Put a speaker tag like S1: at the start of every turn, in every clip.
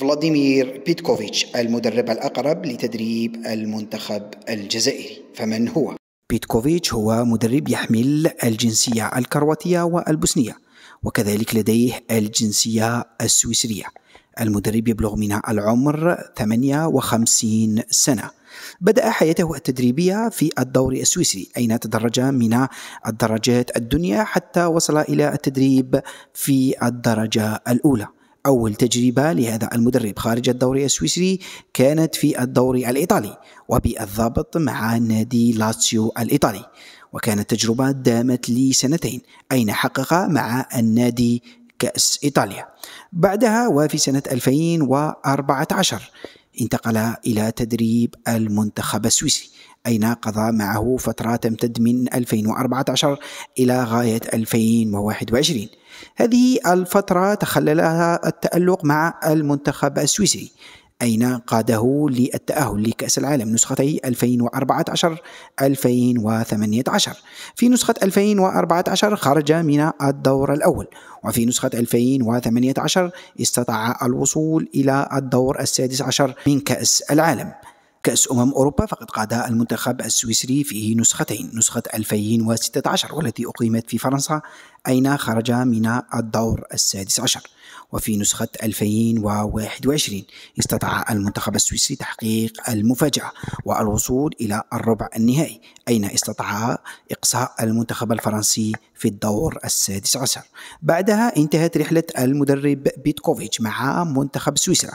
S1: فلاديمير بيتكوفيتش المدرب الأقرب لتدريب المنتخب الجزائري فمن هو؟ بيتكوفيتش هو مدرب يحمل الجنسية الكرواتية والبوسنية وكذلك لديه الجنسية السويسرية المدرب يبلغ من العمر 58 سنة بدأ حياته التدريبية في الدوري السويسري أين تدرج من الدرجات الدنيا حتى وصل إلى التدريب في الدرجة الأولى أول تجربة لهذا المدرب خارج الدوري السويسري كانت في الدوري الإيطالي وبالضبط مع نادي لاتسيو الإيطالي وكانت تجربة دامت لسنتين أين حقق مع النادي كأس إيطاليا بعدها وفي سنة 2014 انتقل إلى تدريب المنتخب السويسري أي ناقض معه فترة تمتد من 2014 إلى غاية 2021 هذه الفترة تخللها التألق مع المنتخب السويسري أين قاده للتأهل لكأس العالم نسختي 2014-2018 في نسخة 2014 خرج من الدور الأول وفي نسخة 2018 استطاع الوصول إلى الدور السادس عشر من كأس العالم كأس أمم أوروبا فقد قادها المنتخب السويسري فيه نسختين نسخة 2016 والتي أقيمت في فرنسا أين خرج من الدور السادس عشر وفي نسخة 2021 استطاع المنتخب السويسري تحقيق المفاجأة والوصول إلى الربع النهائي أين استطاع إقصاء المنتخب الفرنسي في الدور السادس عشر بعدها انتهت رحلة المدرب بيتكوفيتش مع منتخب سويسرا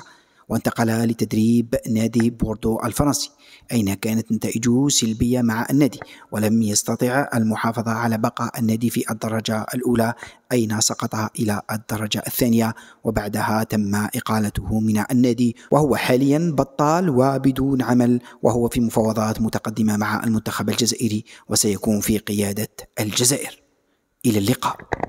S1: وانتقل لتدريب نادي بوردو الفرنسي أين كانت نتائجه سلبية مع النادي ولم يستطع المحافظة على بقاء النادي في الدرجة الأولى أين سقط إلى الدرجة الثانية وبعدها تم إقالته من النادي وهو حاليا بطال وبدون عمل وهو في مفاوضات متقدمة مع المنتخب الجزائري وسيكون في قيادة الجزائر إلى اللقاء